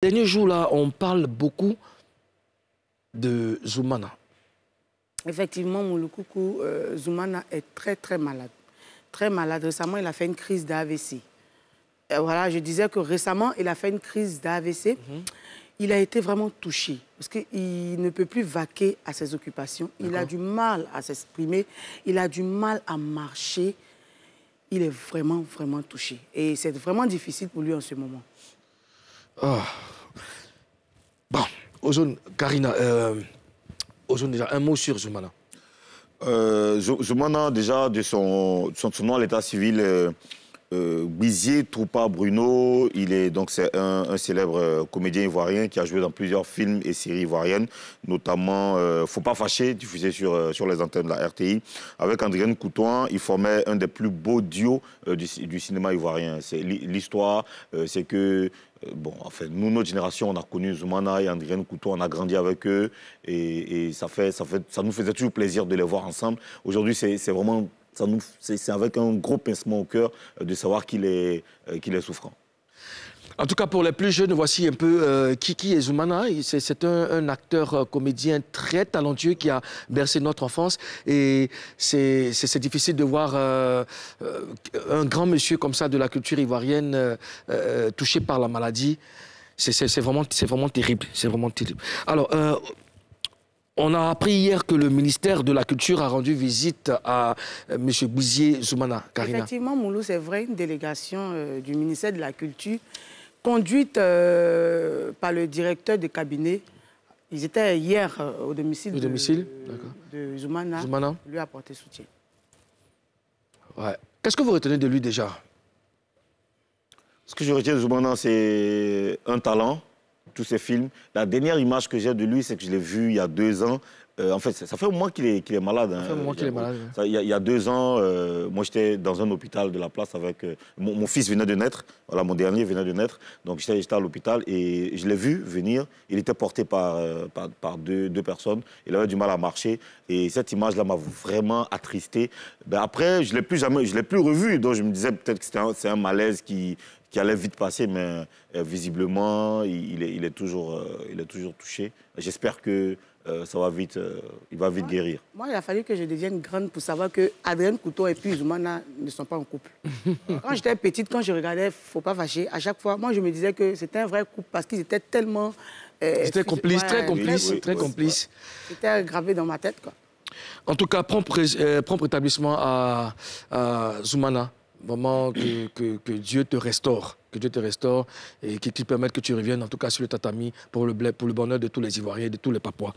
Dernier jour-là, on parle beaucoup de Zoumana. Effectivement, Mouloukoukou, euh, Zoumana est très, très malade. Très malade. Récemment, il a fait une crise d'AVC. Euh, voilà, je disais que récemment, il a fait une crise d'AVC. Mhm. Il a été vraiment touché parce qu'il ne peut plus vaquer à ses occupations. Il a du mal à s'exprimer. Il a du mal à marcher. Il est vraiment, vraiment touché. Et c'est vraiment difficile pour lui en ce moment. Ah. Ozone, Karina, euh, déjà, un mot sur Zoumana. Euh, Zoumana, déjà, de son, son tournoi à l'état civil, euh, euh, Bizier Troupa Bruno, il est donc c'est un, célèbre euh, comédien ivoirien qui a joué dans plusieurs films et séries ivoiriennes, notamment euh, Faut pas fâcher, diffusé sur, euh, sur les antennes de la RTI. Avec Andréane Coutouan, il formait un des plus beaux duos du, cinéma ivoirien. C'est l'histoire, c'est que bon, enfin, nous, notre génération, on a connu Zoumana et Andréane Couteau, on a grandi avec eux et, ça, fait, ça, fait, ça nous faisait toujours plaisir de les voir ensemble. Aujourd'hui, c'est vraiment ça nous, c'est avec un gros pincement au cœur euh, de savoir qu'il est, euh, qu'il est souffrant. En tout cas, pour les plus jeunes, voici un peu euh, Kiki Ezumana. C'est un, acteur comédien très talentueux qui a bercé notre enfance. Et c'est difficile de voir un grand monsieur comme ça de la culture ivoirienne touché par la maladie. C'est vraiment, vraiment terrible. C'est vraiment terrible. Alors, on a appris hier que le ministère de la Culture a rendu visite à euh, M. Bouzier Zoumana. Karina. Effectivement, Moulou, c'est vrai, une délégation euh, du ministère de la Culture conduite euh, par le directeur de cabinet. Ils étaient hier au domicile, de, de Zoumana, Zoumana. lui apporter soutien. Qu'est-ce que vous retenez de lui déjà Ce que je retiens de Zoumana, c'est un talent, tous ces films. La dernière image que j'ai de lui, c'est que je l'ai vu il y a deux ans. Euh, en fait, ça, fait au moins qu'il est, malade. Hein. ça fait au moins qu'il est malade. il, y a, deux ans, euh, moi j'étais dans un hôpital de la place avec. Euh, mon, fils venait de naître, voilà, mon dernier venait de naître. Donc j'étais à l'hôpital et je l'ai vu venir. Il était porté par, par, deux, personnes. Il avait du mal à marcher. Et cette image-là m'a vraiment attristé. Ben, après, je ne l'ai plus jamais, je l'ai plus revu. Donc je me disais peut-être que c'est un, malaise qui, qui allait vite passer, mais euh, visiblement, il, est, il est toujours, euh, il est toujours touché. J'espère que euh, ça va vite, il va vite guérir. Moi, il a fallu que je devienne grande pour savoir que Adrien Couteau et puis Zoumana ne sont pas en couple. quand j'étais petite, quand je regardais Faut pas fâcher, à chaque fois, moi, je me disais que c'était un vrai couple parce qu'ils étaient tellement. Ils c'était complice, très complice, très complice. C'était gravé dans ma tête, quoi. En tout cas, propre établissement à, à Zoumana. Vraiment, que, Dieu te restaure, que Dieu te restaure et qu'il tu permette que tu reviennes, en tout cas sur le tatami, pour le, pour le bonheur de tous les Ivoiriens et de tous les Papouas.